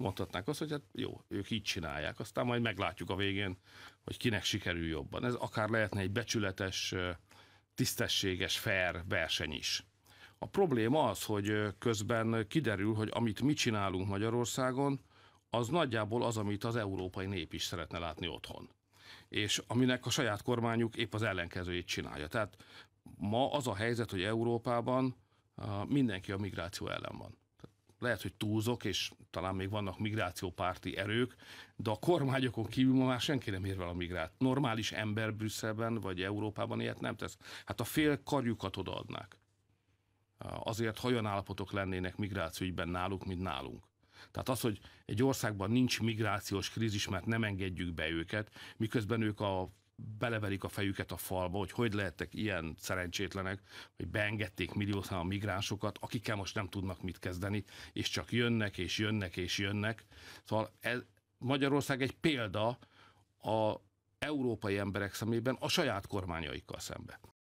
mondhatnánk azt, hogy hát jó, ők így csinálják, aztán majd meglátjuk a végén, hogy kinek sikerül jobban. Ez akár lehetne egy becsületes, tisztességes, fair verseny is. A probléma az, hogy közben kiderül, hogy amit mi csinálunk Magyarországon, az nagyjából az, amit az európai nép is szeretne látni otthon. És aminek a saját kormányuk épp az ellenkezőjét csinálja. Tehát ma az a helyzet, hogy Európában mindenki a migráció ellen van lehet, hogy túlzok, és talán még vannak migrációpárti erők, de a kormányokon kívül ma már senki nem érvel a migrát. Normális ember Brüsszelben vagy Európában ilyet nem tesz. Hát a fél karjukat odaadnák. Azért hajan állapotok lennének migrációügyben náluk, mint nálunk. Tehát az, hogy egy országban nincs migrációs krízis, mert nem engedjük be őket, miközben ők a beleverik a fejüket a falba, hogy hogy lehettek ilyen szerencsétlenek, hogy beengedték milliósan a migránsokat, akikkel most nem tudnak mit kezdeni, és csak jönnek, és jönnek, és jönnek. Szóval ez Magyarország egy példa a európai emberek szemében a saját kormányaikkal szembe.